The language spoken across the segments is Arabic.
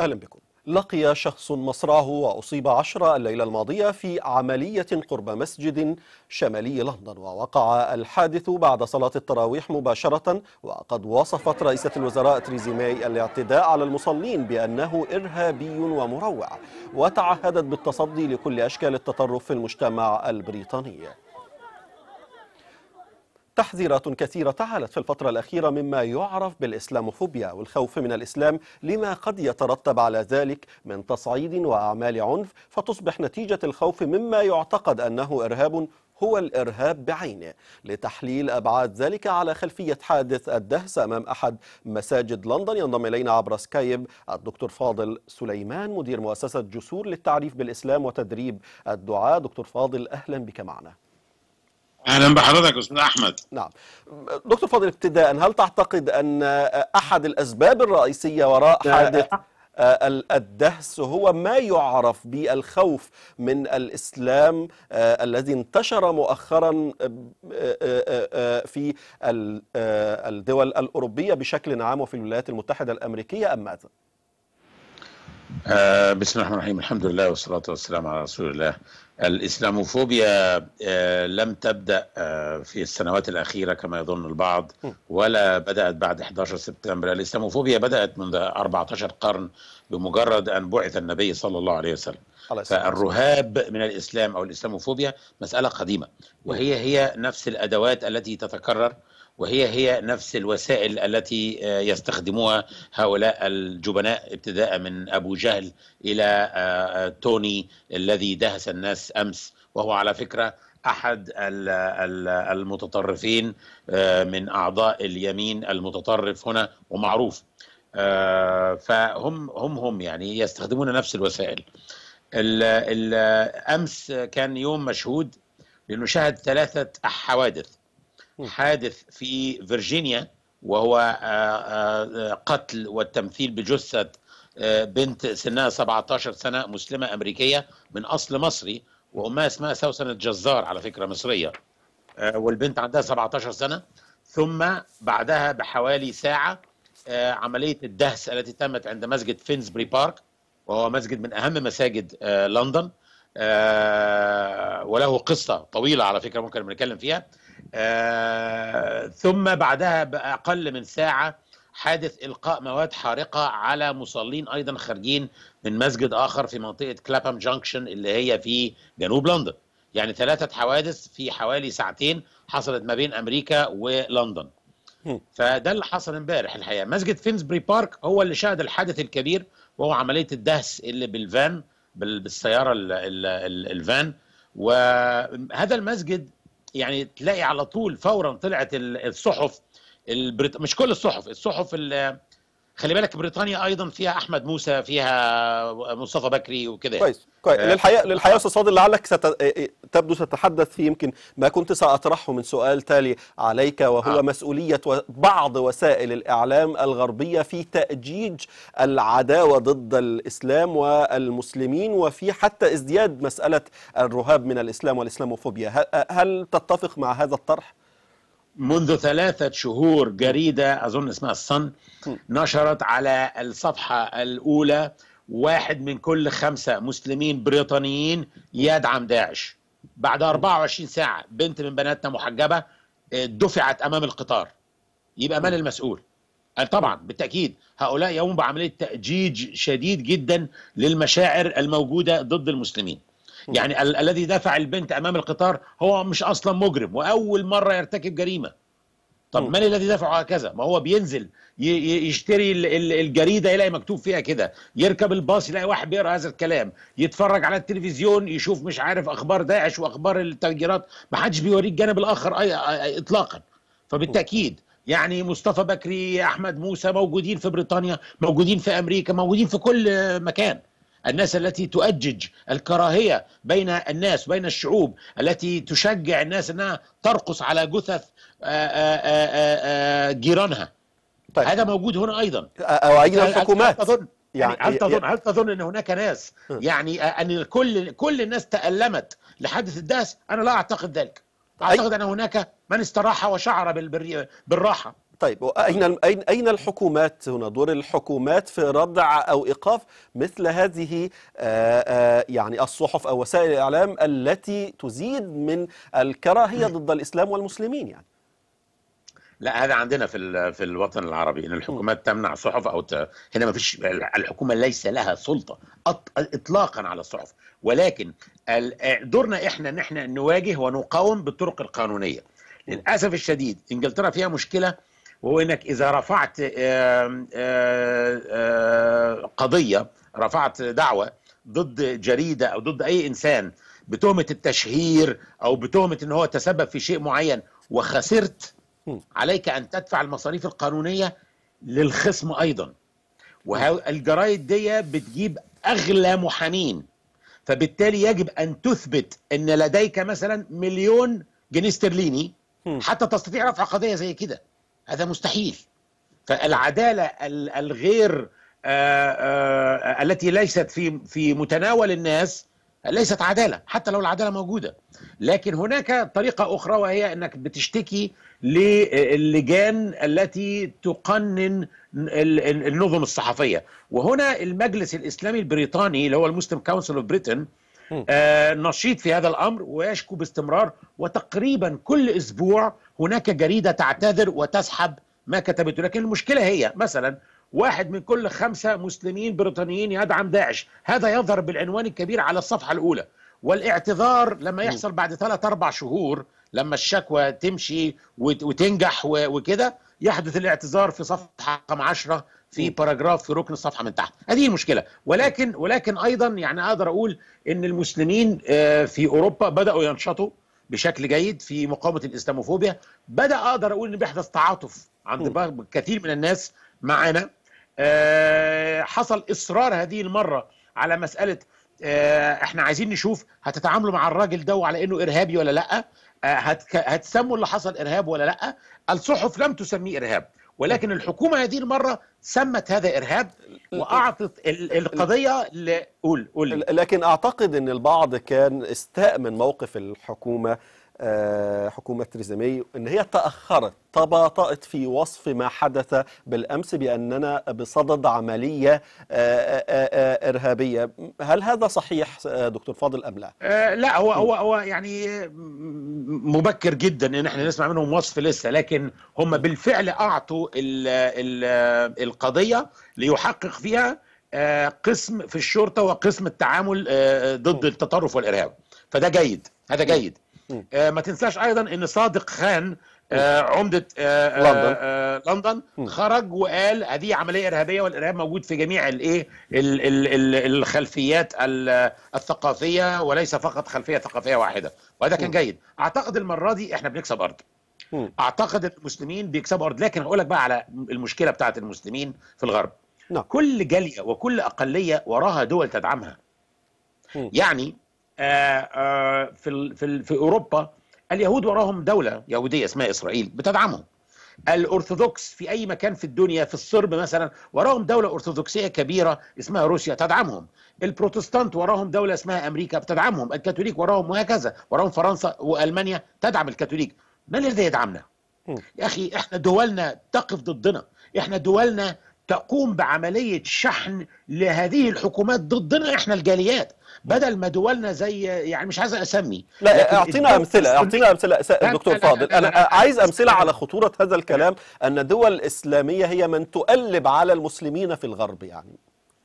أهلا بكم لقي شخص مصرعه وأصيب عشرة الليلة الماضية في عملية قرب مسجد شمالي لندن ووقع الحادث بعد صلاة التراويح مباشرة وقد وصفت رئيسة الوزراء تريزي ماي الاعتداء على المصلين بأنه إرهابي ومروع وتعهدت بالتصدي لكل أشكال التطرف في المجتمع البريطاني تحذيرات كثيرة تعالت في الفترة الأخيرة مما يعرف بالإسلاموفوبيا والخوف من الإسلام لما قد يترتب على ذلك من تصعيد وأعمال عنف فتصبح نتيجة الخوف مما يعتقد أنه إرهاب هو الإرهاب بعينه لتحليل أبعاد ذلك على خلفية حادث الدهس أمام أحد مساجد لندن ينضم إلينا عبر سكايب الدكتور فاضل سليمان مدير مؤسسة جسور للتعريف بالإسلام وتدريب الدعاء دكتور فاضل أهلا بك معنا اهلا بحضرتك استاذ احمد نعم دكتور فاضل ابتداء هل تعتقد ان احد الاسباب الرئيسيه وراء آه، آه. حادث الدهس هو ما يعرف بالخوف من الاسلام آه، الذي انتشر مؤخرا في الدول الاوروبيه بشكل عام وفي الولايات المتحده الامريكيه ام ماذا؟ بسم الله الرحمن الرحيم الحمد لله والصلاه والسلام على رسول الله الإسلاموفوبيا آه، لم تبدأ آه، في السنوات الأخيرة كما يظن البعض ولا بدأت بعد 11 سبتمبر الإسلاموفوبيا بدأت منذ 14 قرن بمجرد أن بعث النبي صلى الله عليه وسلم فالرهاب من الإسلام أو الإسلاموفوبيا مسألة قديمة وهي هي نفس الأدوات التي تتكرر وهي هي نفس الوسائل التي آه، يستخدموها هؤلاء الجبناء ابتداء من ابو جهل الى آه، آه، توني الذي دهس الناس امس وهو على فكره احد المتطرفين من اعضاء اليمين المتطرف هنا ومعروف فهم هم هم يعني يستخدمون نفس الوسائل امس كان يوم مشهود لانه شهد ثلاثه حوادث حادث في فيرجينيا وهو آه، آه، آه، قتل والتمثيل بجثه بنت سنها 17 سنه مسلمه امريكيه من اصل مصري وامها اسمها سوسن الجزار على فكره مصريه والبنت عندها 17 سنه ثم بعدها بحوالي ساعه عمليه الدهس التي تمت عند مسجد فينزبري بارك وهو مسجد من اهم مساجد لندن وله قصه طويله على فكره ممكن نتكلم فيها آه، ثم بعدها بأقل من ساعة حادث إلقاء مواد حارقة على مصلين أيضا خارجين من مسجد آخر في منطقة كلابام جانكشن اللي هي في جنوب لندن يعني ثلاثة حوادث في حوالي ساعتين حصلت ما بين أمريكا ولندن فده اللي حصل امبارح الحقيقه مسجد فينزبري بارك هو اللي شهد الحدث الكبير وهو عمليه الدهس اللي بالفان بالسياره الفان وهذا المسجد يعني تلاقي على طول فورا طلعت الصحف البريط... مش كل الصحف الصحف خلي بالك بريطانيا ايضا فيها احمد موسى فيها مصطفى بكري وكده كويس كويس آه. للحقيقه للحقيقه استاذ فاضل لعلك ست... إيه، إيه، تبدو تتحدث في يمكن ما كنت ساطرحه من سؤال تالي عليك وهو آه. مسؤوليه بعض وسائل الاعلام الغربيه في تاجيج العداوه ضد الاسلام والمسلمين وفي حتى ازدياد مساله الرهاب من الاسلام والاسلاموفوبيا هل تتفق مع هذا الطرح منذ ثلاثة شهور جريدة أظن اسمها الصن نشرت على الصفحة الأولى واحد من كل خمسة مسلمين بريطانيين يدعم داعش بعد 24 ساعة بنت من بناتنا محجبة آه، دفعت أمام القطار يبقى من المسؤول؟ طبعا بالتأكيد هؤلاء يقومون بعملية تأجيج شديد جدا للمشاعر الموجودة ضد المسلمين يعني ال- الذي دفع البنت امام القطار هو مش اصلا مجرم واول مره يرتكب جريمه طب من الذي دفعه هكذا ما هو بينزل ي- يشتري ال- ال- الجريده يلاقي مكتوب فيها كده يركب الباص يلاقي واحد بيقرا هذا الكلام يتفرج على التلفزيون يشوف مش عارف اخبار داعش واخبار التنجيرات ما حدش بيوريك الجانب الاخر أي- أي- اطلاقا فبالتاكيد يعني مصطفى بكري احمد موسى موجودين في بريطانيا موجودين في امريكا موجودين في كل مكان الناس التي تؤجج الكراهيه بين الناس بين الشعوب التي تشجع الناس انها ترقص على جثث آه، آه، آه، جيرانها طيب. هذا موجود هنا ايضا او ايضا الحكومات يعني, يعني هل تظن يعني هل تظن ان هناك ناس يعني ان كل كل الناس تالمت لحادث الدهس انا لا اعتقد ذلك اعتقد ان هناك من استراح وشعر بالراحه طيب أين أين الحكومات هنا دور الحكومات في ردع أو إيقاف مثل هذه يعني الصحف أو وسائل الإعلام التي تزيد من الكراهية ضد الإسلام والمسلمين يعني لا هذا عندنا في في الوطن العربي ان الحكومات تمنع صحف او ت... هنا ما فيش الحكومه ليس لها سلطه أط... اطلاقا على الصحف ولكن دورنا احنا ان احنا نواجه ونقاوم بالطرق القانونيه للاسف الشديد انجلترا فيها مشكله وهو انك اذا رفعت قضيه رفعت دعوه ضد جريده او ضد اي انسان بتهمه التشهير او بتهمه ان هو تسبب في شيء معين وخسرت عليك ان تدفع المصاريف القانونيه للخصم ايضا والجرايد دي بتجيب اغلى محامين فبالتالي يجب ان تثبت ان لديك مثلا مليون جنيه استرليني حتى تستطيع رفع قضيه زي كده هذا مستحيل فالعداله الغير آه، آه، التي ليست في في متناول الناس ليست عداله حتى لو العداله موجوده لكن هناك طريقه اخرى وهي انك بتشتكي للجان التي تقنن النظم الصحفيه وهنا المجلس الاسلامي البريطاني اللي هو المسلم كونسل اوف بريتن نشيط في هذا الامر ويشكو باستمرار وتقريبا كل اسبوع هناك جريدة تعتذر وتسحب ما كتبته لكن المشكلة هي مثلا واحد من كل خمسة مسلمين بريطانيين يدعم داعش هذا يظهر بالعنوان الكبير على الصفحة الأولى والاعتذار لما يحصل بعد ثلاث أربع شهور لما الشكوى تمشي وتنجح وكده يحدث الاعتذار في صفحة رقم 10 في باراجراف في ركن الصفحة من تحت هذه المشكلة ولكن ولكن أيضا يعني أقدر أقول أن المسلمين آه، في أوروبا بدأوا ينشطوا بشكل جيد في مقاومه الاسلاموفوبيا بدا اقدر اقول ان بيحدث تعاطف عند كثير من الناس معانا آه، حصل اصرار هذه المره على مساله آه، احنا عايزين نشوف هتتعاملوا مع الراجل ده وعلى انه ارهابي ولا لا آه، هتسموا اللي حصل ارهاب ولا لا الصحف لم تسميه ارهاب ولكن الحكومه هذه المره سمت هذا ارهاب واعطت القضيه لقول قول لكن اعتقد ان البعض كان استاء من موقف الحكومه آه، حكومة تريزامي أن هي تأخرت تباطأت في وصف ما حدث بالأمس بأننا بصدد عملية آه، آه، إرهابية هل هذا صحيح دكتور فاضل أم لا؟ آه لا هو, هو, هو يعني مبكر جدا أن احنا نسمع منهم وصف لسه لكن هم بالفعل أعطوا الـ الـ القضية ليحقق فيها قسم في الشرطة وقسم التعامل ضد التطرف والإرهاب فده جيد هذا جيد آه، ما تنساش ايضا ان صادق خان آه، عمده آه، لندن لندن خرج وقال هذه عمليه ارهابيه والارهاب موجود في جميع الايه الخلفيات الثقافيه وليس فقط خلفيه ثقافيه واحده وهذا كان جيد اعتقد المره دي احنا بنكسب ارض اعتقد المسلمين بيكسبوا ارض لكن هقول لك بقى على المشكله بتاعت المسلمين في الغرب نعم. كل جاليه وكل اقليه وراها دول تدعمها يعني آه، آه، في في في اوروبا اليهود وراهم دوله يهوديه اسمها اسرائيل بتدعمهم الارثوذكس في اي مكان في الدنيا في الصرب مثلا وراهم دوله ارثوذكسيه كبيره اسمها روسيا تدعمهم البروتستانت وراهم دوله اسمها امريكا بتدعمهم الكاثوليك وراهم وهكذا وراهم فرنسا والمانيا تدعم الكاثوليك ما الذي يدعمنا يا اخي احنا دولنا تقف ضدنا احنا دولنا تقوم بعملية شحن لهذه الحكومات ضدنا احنا الجاليات بدل ما دولنا زي يعني مش عايز اسمي لا اعطينا امثله اعطينا امثله دكتور فاضل أنا, عايز امثله على خطوره هذا الكلام ان الدول الاسلاميه هي من تقلب على المسلمين في الغرب يعني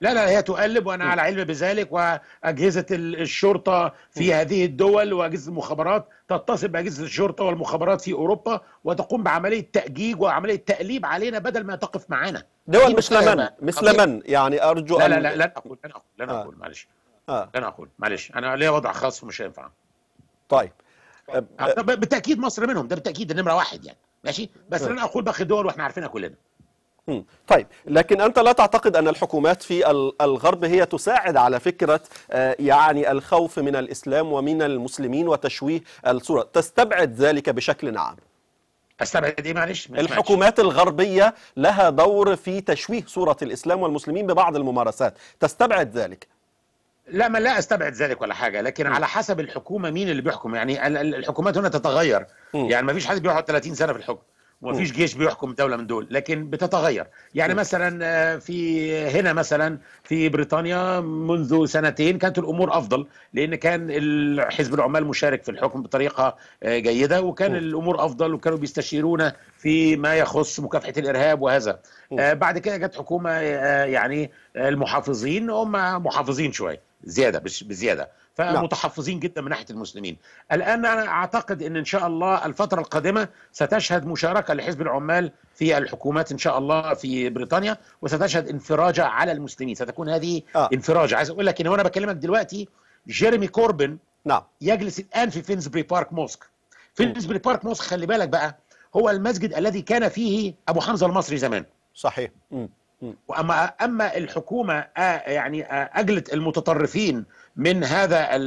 لا لا هي تقلب وانا على علم بذلك واجهزه الشرطه في هذه الدول واجهزه المخابرات تتصل باجهزه الشرطه والمخابرات في اوروبا وتقوم بعمليه تاجيج وعمليه تقليب علينا بدل ما تقف معانا دول مثل من يعني. مثل من يعني ارجو لا لا لا لن اقول لن اقول لن آه. اقول معلش آه. لن اقول معلش انا ليا وضع خاص فمش هينفع طيب بالتاكيد مصر منهم ده بالتاكيد النمره واحد يعني ماشي بس لن اقول باقي الدول واحنا عارفينها كلنا طيب لكن أنت لا تعتقد أن الحكومات في الغرب هي تساعد على فكرة آه، يعني الخوف من الإسلام ومن المسلمين وتشويه الصورة تستبعد ذلك بشكل عام استبعد ايه معلش الحكومات الغربيه لها دور في تشويه صوره الاسلام والمسلمين ببعض الممارسات تستبعد ذلك لا ما لا استبعد ذلك ولا حاجه لكن على حسب الحكومه مين اللي بيحكم يعني الحكومات هنا تتغير يعني ما فيش حد بيقعد 30 سنه في الحكم ومفيش جيش بيحكم دوله من دول لكن بتتغير يعني مثلا آه، في هنا مثلا في بريطانيا منذ سنتين كانت الامور افضل لان كان حزب العمال مشارك في الحكم بطريقه آه، جيده وكان الامور افضل وكانوا بيستشيرون في ما يخص مكافحه الارهاب وهذا آه، بعد كده جت حكومه يعني المحافظين هم محافظين شويه زياده بزياده نعم. فمتحفظين جدا من ناحيه المسلمين. الان انا اعتقد ان ان شاء الله الفتره القادمه ستشهد مشاركه لحزب العمال في الحكومات ان شاء الله في بريطانيا وستشهد انفراجه على المسلمين، ستكون هذه آه. انفراجه، عايز اقول لك ان وانا بكلمك دلوقتي جيريمي كوربن نعم يجلس الان في فينزبري بارك موسك. فينزبري بارك موسك خلي بالك بقى هو المسجد الذي كان فيه ابو حمزه المصري زمان. صحيح. م. واما اما الحكومه آه، يعني آه، اجلت المتطرفين من هذا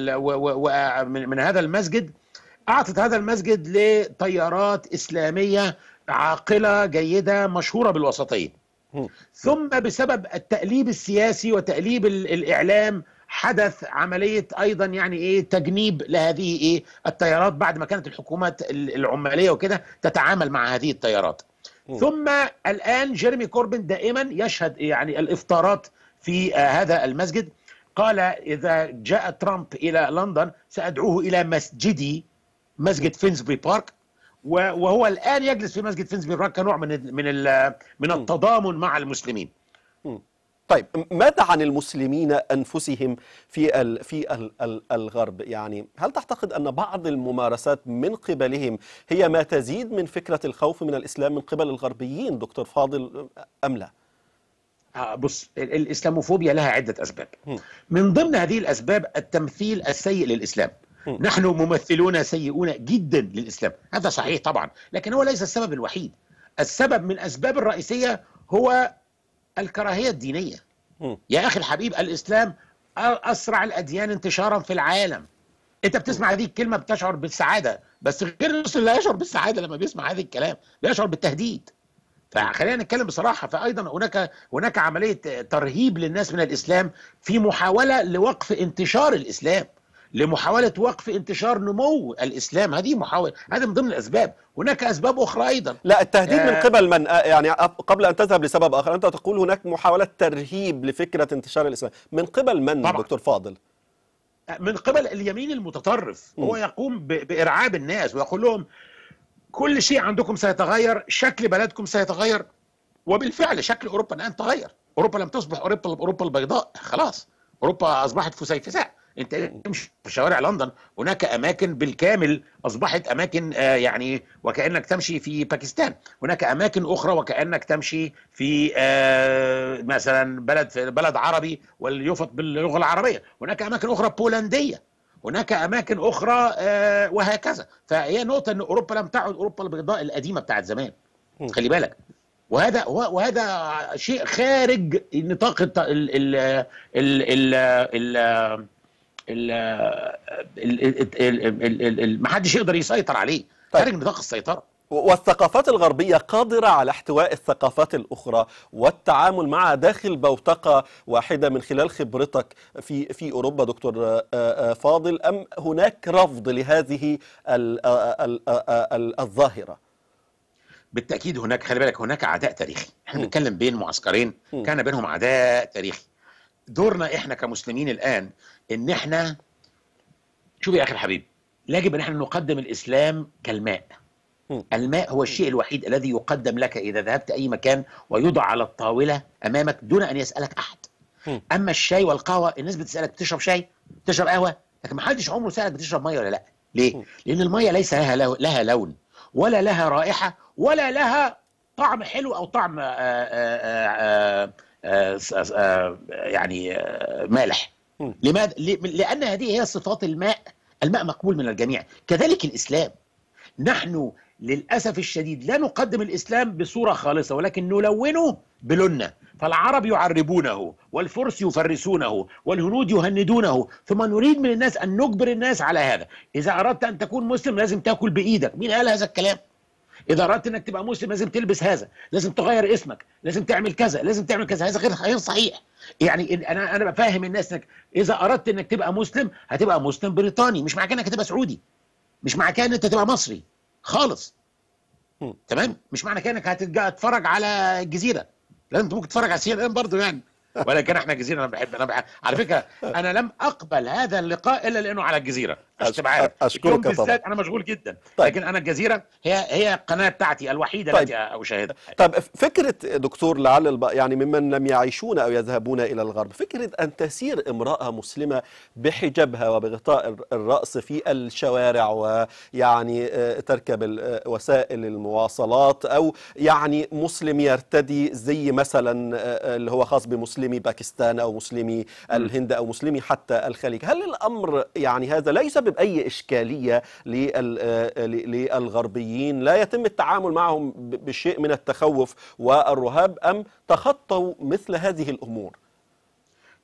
من هذا المسجد اعطت هذا المسجد لتيارات اسلاميه عاقله جيده مشهوره بالوسطيه ثم بسبب التأليب السياسي وتأليب الإعلام حدث عملية أيضا يعني إيه تجنيب لهذه إيه التيارات بعد ما كانت الحكومات العمالية وكده تتعامل مع هذه التيارات ثم الآن جيرمي كوربين دائما يشهد يعني الإفطارات في آه، هذا المسجد قال إذا جاء ترامب إلى لندن سأدعوه إلى مسجدي مسجد فينزبري بارك وهو الآن يجلس في مسجد فينزبري بارك كنوع من من من التضامن مع المسلمين طيب ماذا عن المسلمين انفسهم في الـ في الـ الغرب يعني هل تعتقد ان بعض الممارسات من قبلهم هي ما تزيد من فكره الخوف من الاسلام من قبل الغربيين دكتور فاضل ام لا آه، بص الاسلاموفوبيا لها عده اسباب من ضمن هذه الاسباب التمثيل السيء للاسلام نحن ممثلون سيئون جدا للاسلام هذا صحيح طبعا لكن هو ليس السبب الوحيد السبب من الاسباب الرئيسيه هو الكراهيه الدينيه يا اخي الحبيب الاسلام اسرع الاديان انتشارا في العالم انت بتسمع هذه الكلمه بتشعر بالسعاده بس غير المسلم لا يشعر بالسعاده لما بيسمع هذا الكلام بيشعر بالتهديد فخلينا نتكلم بصراحه فايضا هناك هناك عمليه ترهيب للناس من الاسلام في محاوله لوقف انتشار الاسلام لمحاولة وقف انتشار نمو الإسلام هذه محاولة هذا من ضمن الأسباب هناك أسباب أخرى أيضا لا التهديد آه من قبل من آه، يعني آه، قبل أن تذهب لسبب آخر أنت تقول هناك محاولة ترهيب لفكرة انتشار الإسلام من قبل من طبعا. دكتور فاضل آه، من قبل اليمين المتطرف م. هو يقوم بإرعاب الناس ويقول لهم كل شيء عندكم سيتغير شكل بلدكم سيتغير وبالفعل شكل أوروبا الآن تغير أوروبا لم تصبح أوروبا أوروبا البيضاء خلاص أوروبا أصبحت فسيفساء انت تمشي في شوارع لندن هناك اماكن بالكامل اصبحت اماكن آه، يعني وكانك تمشي في باكستان هناك اماكن اخرى وكانك تمشي في آه، مثلا بلد بلد عربي واليفط باللغه العربيه هناك اماكن اخرى بولنديه هناك اماكن اخرى آه، وهكذا فهي نقطه ان اوروبا لم تعد اوروبا البيضاء القديمه بتاعت زمان خلي بالك وهذا وهذا شيء خارج نطاق ال ال ال ال ال ما حدش يقدر يسيطر عليه طيب. خارج نطاق السيطره والثقافات الغربية قادرة على احتواء الثقافات الأخرى والتعامل معها داخل بوتقة واحدة من خلال خبرتك في في أوروبا دكتور آه، آه، فاضل أم هناك رفض لهذه آه، الظاهرة؟ بالتأكيد هناك خلي بالك هناك عداء تاريخي احنا بنتكلم بين معسكرين كان بينهم عداء تاريخي دورنا احنا كمسلمين الآن ان احنا شوف يا اخي الحبيب يجب ان احنا نقدم الاسلام كالماء الماء هو الشيء الوحيد الذي يقدم لك اذا ذهبت اي مكان ويوضع على الطاوله امامك دون ان يسالك احد اما الشاي والقهوه الناس بتسالك بتشرب شاي بتشرب قهوه لكن ما حدش عمره سالك بتشرب ميه ولا لا ليه لان الميه ليس لها لها لون ولا لها رائحه ولا لها طعم حلو او طعم آآ آآ آآ يعني آه، مالح لماذا؟ لأن هذه هي صفات الماء الماء مقبول من الجميع كذلك الإسلام نحن للأسف الشديد لا نقدم الإسلام بصورة خالصة ولكن نلونه بلنة فالعرب يعربونه والفرس يفرسونه والهنود يهندونه ثم نريد من الناس أن نجبر الناس على هذا إذا أردت أن تكون مسلم لازم تأكل بإيدك مين قال هذا الكلام؟ اذا اردت انك تبقى مسلم لازم تلبس هذا لازم تغير اسمك لازم تعمل كذا لازم تعمل كذا هذا غير غير صحيح يعني انا انا بفهم الناس انك اذا اردت انك تبقى مسلم هتبقى مسلم بريطاني مش معناه انك تبقى سعودي مش معناه انك انت تبقى مصري خالص تمام مش معنى كده انك هتتفرج على الجزيره لان انت ممكن تتفرج على سي ان ان برضه يعني ولكن احنا الجزيره انا بحب انا بحب على فكره انا لم اقبل هذا اللقاء الا لانه على الجزيره انت اشكرك بالذات انا مشغول جدا طيب. لكن انا الجزيره هي هي القناه بتاعتي الوحيده طيب. التي اشاهدها طيب فكره دكتور لعل الب... يعني ممن لم يعيشون او يذهبون الى الغرب فكره ان تسير امراه مسلمه بحجابها وبغطاء الراس في الشوارع ويعني آه، تركب آه، وسائل المواصلات او يعني مسلم يرتدي زي مثلا آه، اللي هو خاص بمسلمي باكستان او مسلمي الهند او مسلمي حتى الخليج هل الامر يعني هذا ليس تسبب أي إشكالية آه، للغربيين لا يتم التعامل معهم بشيء من التخوف والرهاب أم تخطوا مثل هذه الأمور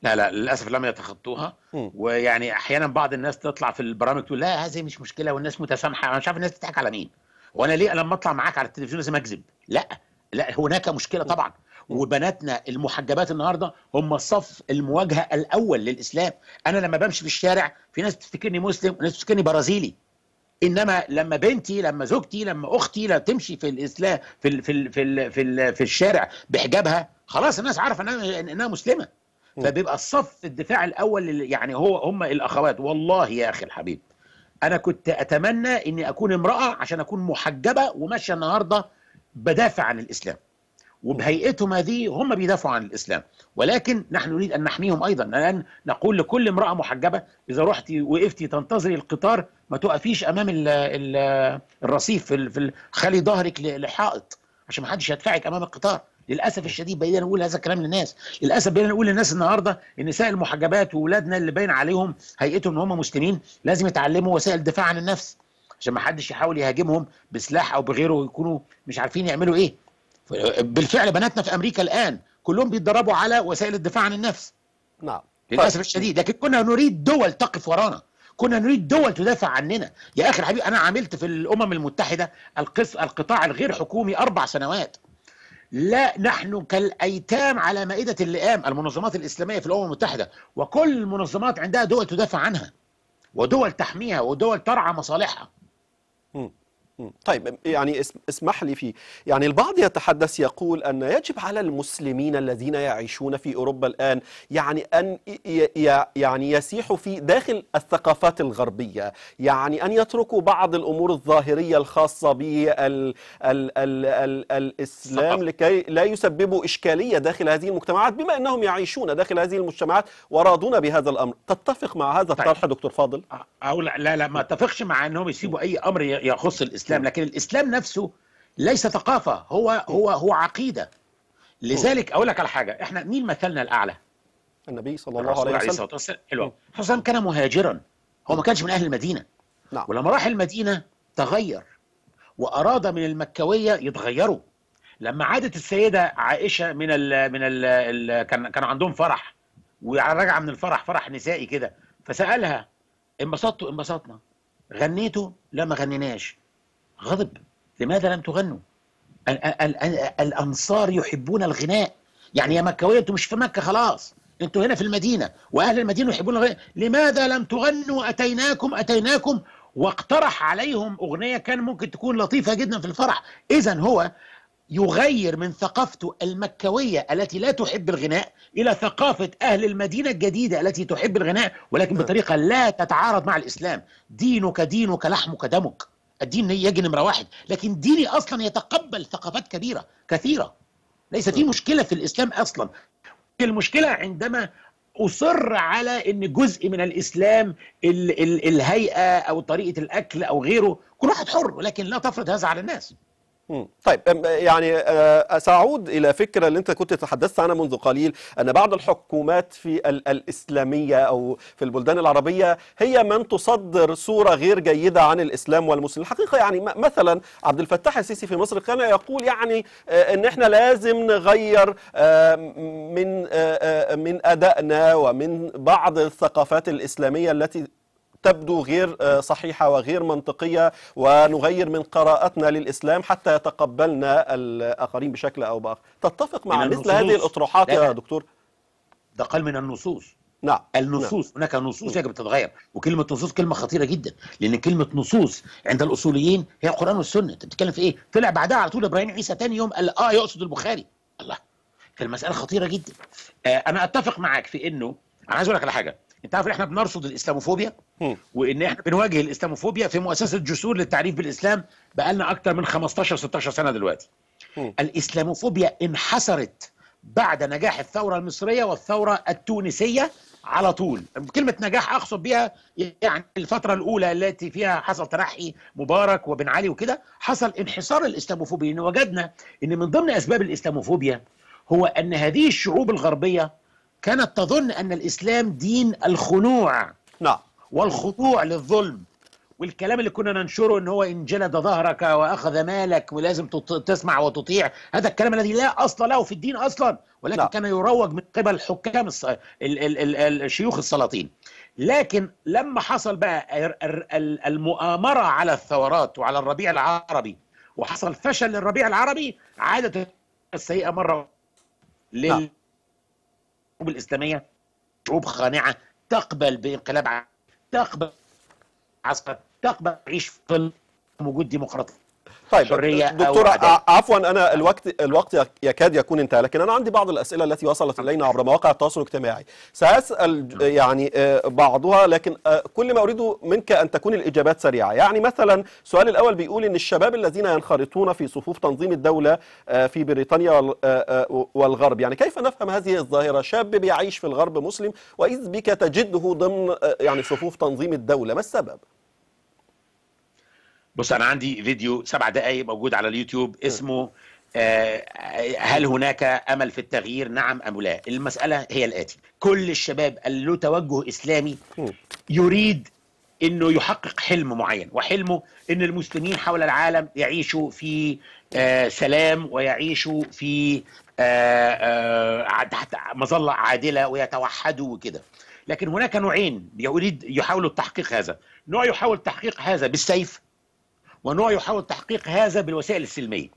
لا لا للاسف لم يتخطوها ويعني احيانا بعض الناس تطلع في البرامج تقول لا هذه مش مشكله والناس متسامحه انا مش عارف الناس بتضحك على مين وانا ليه لما اطلع معاك على التلفزيون لازم اكذب لا لا هناك مشكله طبعا وبناتنا المحجبات النهارده هم صف المواجهه الاول للاسلام انا لما بمشي في الشارع في ناس بتفتكرني مسلم وناس بتفتكرني برازيلي انما لما بنتي لما زوجتي لما اختي لا تمشي في الاسلام في الـ في الـ في الـ في, الـ في الشارع بحجابها خلاص الناس عارفه انها انها مسلمه فبيبقى الصف الدفاع الاول يعني هو هم الاخوات والله يا اخي الحبيب انا كنت اتمنى اني اكون امراه عشان اكون محجبه وماشيه النهارده بدافع عن الاسلام وبهيئتهم هذه هم بيدافعوا عن الاسلام ولكن نحن نريد ان نحميهم ايضا الان نقول لكل امراه محجبه اذا رحتي وقفتي تنتظري القطار ما توقفيش امام الـ الـ الرصيف في خلي ظهرك لحائط عشان ما حدش يدفعك امام القطار للاسف الشديد بقينا نقول هذا الكلام للناس للاسف بقينا نقول للناس النهارده النساء المحجبات واولادنا اللي باين عليهم هيئتهم ان هم مسلمين لازم يتعلموا وسائل الدفاع عن النفس عشان ما حدش يحاول يهاجمهم بسلاح او بغيره ويكونوا مش عارفين يعملوا ايه بالفعل بناتنا في امريكا الان كلهم بيتدربوا على وسائل الدفاع عن النفس نعم للاسف طيب. الشديد لكن كنا نريد دول تقف ورانا كنا نريد دول تدافع عننا يا اخي حبيبي انا عملت في الامم المتحده القص القطاع الغير حكومي اربع سنوات لا نحن كالايتام على مائده اللئام المنظمات الاسلاميه في الامم المتحده وكل المنظمات عندها دول تدافع عنها ودول تحميها ودول ترعى مصالحها م. طيب يعني اسمح لي فيه يعني البعض يتحدث يقول أن يجب على المسلمين الذين يعيشون في أوروبا الآن يعني أن يعني يسيحوا في داخل الثقافات الغربية يعني أن يتركوا بعض الأمور الظاهرية الخاصة بالإسلام لكي لا يسببوا إشكالية داخل هذه المجتمعات بما أنهم يعيشون داخل هذه المجتمعات وراضون بهذا الأمر تتفق مع هذا طيب. الطرح طيب. دكتور فاضل؟ أو لا لا ما اتفقش مع أنهم يسيبوا أي أمر يخص الإسلام الاسلام أيوه. لكن الاسلام نفسه ليس ثقافه هو أيوه. هو هو عقيده لذلك اقول لك على حاجه احنا مين مثلنا الاعلى النبي صلى الله عليه وسلم الصلاه والسلام حلو حسام كان مهاجرا هو ما كانش من اهل المدينه نعم. ولما راح المدينه تغير واراد من المكويه يتغيروا لما عادت السيده عائشه من الـ من الـ كان كان عندهم فرح وراجعه من الفرح فرح نسائي كده فسالها انبسطتوا انبسطنا غنيتوا لا ما غنيناش غضب لماذا لم تغنوا الانصار يحبون الغناء يعني يا مكاويه انتوا مش في مكه خلاص انتوا هنا في المدينه واهل المدينه يحبون الغناء لماذا لم تغنوا اتيناكم اتيناكم واقترح عليهم اغنيه كان ممكن تكون لطيفه جدا في الفرح اذا هو يغير من ثقافته المكويه التي لا تحب الغناء الى ثقافه اهل المدينه الجديده التي تحب الغناء ولكن نعم. بطريقه لا تتعارض مع الاسلام دينك دينك لحمك دمك الدين يجي نمره واحد لكن ديني اصلا يتقبل ثقافات كبيره كثيره ليس في مشكله في الاسلام اصلا المشكله عندما اصر على ان جزء من الاسلام الهيئه او طريقه الاكل او غيره كل واحد حر ولكن لا تفرض هذا على الناس طيب يعني آه، سأعود إلى فكرة اللي أنت كنت تحدثت عنها منذ قليل أن بعض الحكومات في الإسلامية أو في البلدان العربية هي من تصدر صورة غير جيدة عن الإسلام والمسلمين الحقيقة يعني مثلا عبد الفتاح السيسي في مصر كان يقول يعني آه، أن إحنا لازم نغير آه، من من أدائنا ومن بعض الثقافات الإسلامية التي تبدو غير آه، صحيحة وغير منطقية ونغير من قراءتنا للإسلام حتى يتقبلنا الآخرين بشكل أو بآخر تتفق مع مثل هذه الأطروحات يا دكتور ده قال من النصوص نعم, نعم. النصوص نعم. هناك نصوص يجب تتغير وكلمه نصوص كلمه خطيره جدا لان كلمه نصوص عند الاصوليين هي القران والسنه انت بتتكلم في ايه طلع بعدها على طول ابراهيم عيسى تاني يوم قال اه يقصد البخاري الله فالمساله خطيره جدا آه انا اتفق معاك في انه انا عايز اقول لك على حاجه انت عارف احنا بنرصد الاسلاموفوبيا وان احنا بنواجه الاسلاموفوبيا في مؤسسه جسور للتعريف بالاسلام بقالنا اكتر من 15 16 سنه دلوقتي الاسلاموفوبيا انحسرت بعد نجاح الثوره المصريه والثوره التونسيه على طول كلمة نجاح أقصد بها يعني الفترة الأولى التي فيها حصل ترحي مبارك وبن علي وكده حصل انحصار الإسلاموفوبيا لأن وجدنا أن من ضمن أسباب الإسلاموفوبيا هو أن هذه الشعوب الغربية كانت تظن أن الإسلام دين الخنوع نعم والخضوع للظلم والكلام اللي كنا ننشره ان هو ان جلد ظهرك واخذ مالك ولازم تسمع وتطيع هذا الكلام الذي لا اصل له في الدين اصلا ولكن لا. نعم. كان يروج من قبل حكام الص... ال... ال... ال... الشيوخ السلاطين لكن لما حصل بقى المؤامره على الثورات وعلى الربيع العربي وحصل فشل للربيع العربي عادت السيئه مره نعم. لل... الشعوب الاسلاميه شعوب خانعه تقبل بانقلاب تقبل عسكر تقبل تعيش في وجود ديمقراطيه طيب حريه دكتور آه، عفوا انا الوقت الوقت يكاد يكون انتهى لكن انا عندي بعض الاسئله التي وصلت نعم. الينا عبر مواقع التواصل الاجتماعي ساسال نعم. يعني آه، بعضها لكن آه، كل ما اريد منك ان تكون الاجابات سريعه يعني مثلا السؤال الاول بيقول ان الشباب الذين ينخرطون في صفوف تنظيم الدوله في بريطانيا والغرب يعني كيف نفهم هذه الظاهره شاب بيعيش في الغرب مسلم واذ بك تجده ضمن يعني صفوف تنظيم الدوله ما السبب بص انا عندي فيديو سبع دقائق موجود على اليوتيوب اسمه آه، هل هناك امل في التغيير نعم ام لا المساله هي الاتي كل الشباب اللي له توجه اسلامي يريد انه يحقق حلم معين وحلمه ان المسلمين حول العالم يعيشوا في آه، سلام ويعيشوا في تحت آه، مظله عادله ويتوحدوا وكده لكن هناك نوعين يريد يحاولوا تحقيق هذا نوع يحاول تحقيق هذا بالسيف ونوع يحاول تحقيق هذا بالوسائل السلميه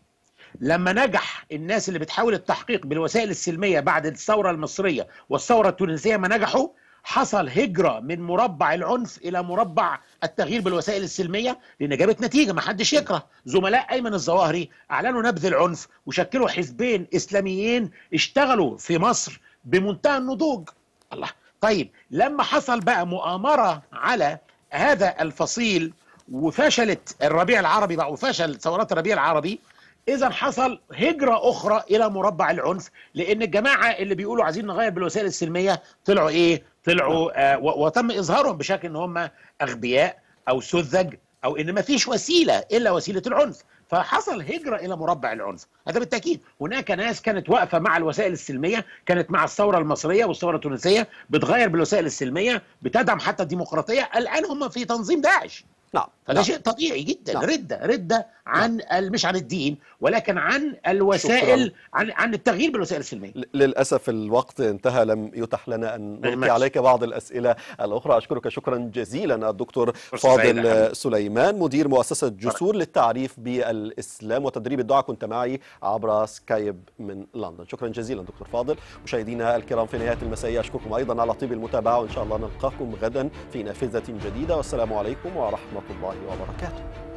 لما نجح الناس اللي بتحاول التحقيق بالوسائل السلميه بعد الثوره المصريه والثوره التونسيه ما نجحوا حصل هجره من مربع العنف الى مربع التغيير بالوسائل السلميه لان جابت نتيجه ما حدش يكره زملاء ايمن الظواهري اعلنوا نبذ العنف وشكلوا حزبين اسلاميين اشتغلوا في مصر بمنتهى النضوج الله طيب لما حصل بقى مؤامره على هذا الفصيل وفشلت الربيع العربي بقى وفشل ثورات الربيع العربي اذا حصل هجره اخرى الى مربع العنف لان الجماعه اللي بيقولوا عايزين نغير بالوسائل السلميه طلعوا ايه طلعوا آه وتم اظهارهم بشكل ان هم اغبياء او سذج او ان ما فيش وسيله الا وسيله العنف فحصل هجره الى مربع العنف هذا بالتاكيد هناك ناس كانت واقفه مع الوسائل السلميه كانت مع الثوره المصريه والثوره التونسيه بتغير بالوسائل السلميه بتدعم حتى الديمقراطيه الان هم في تنظيم داعش نعم هذا نعم. شيء طبيعي جدا لا. نعم. ردة ردة عن نعم. مش عن الدين ولكن عن الوسائل عن عن التغيير بالوسائل السلمية للأسف الوقت انتهى لم يتح لنا أن نلقي عليك بعض الأسئلة الأخرى أشكرك شكرا جزيلا الدكتور فاضل سليمان مدير مؤسسة جسور للتعريف بالإسلام وتدريب الدعاء كنت معي عبر سكايب من لندن شكرا جزيلا دكتور فاضل مشاهدينا الكرام في نهاية المسائية أشكركم أيضا على طيب المتابعة وإن شاء الله نلقاكم غدا في نافذة جديدة والسلام عليكم ورحمة الله وبركاته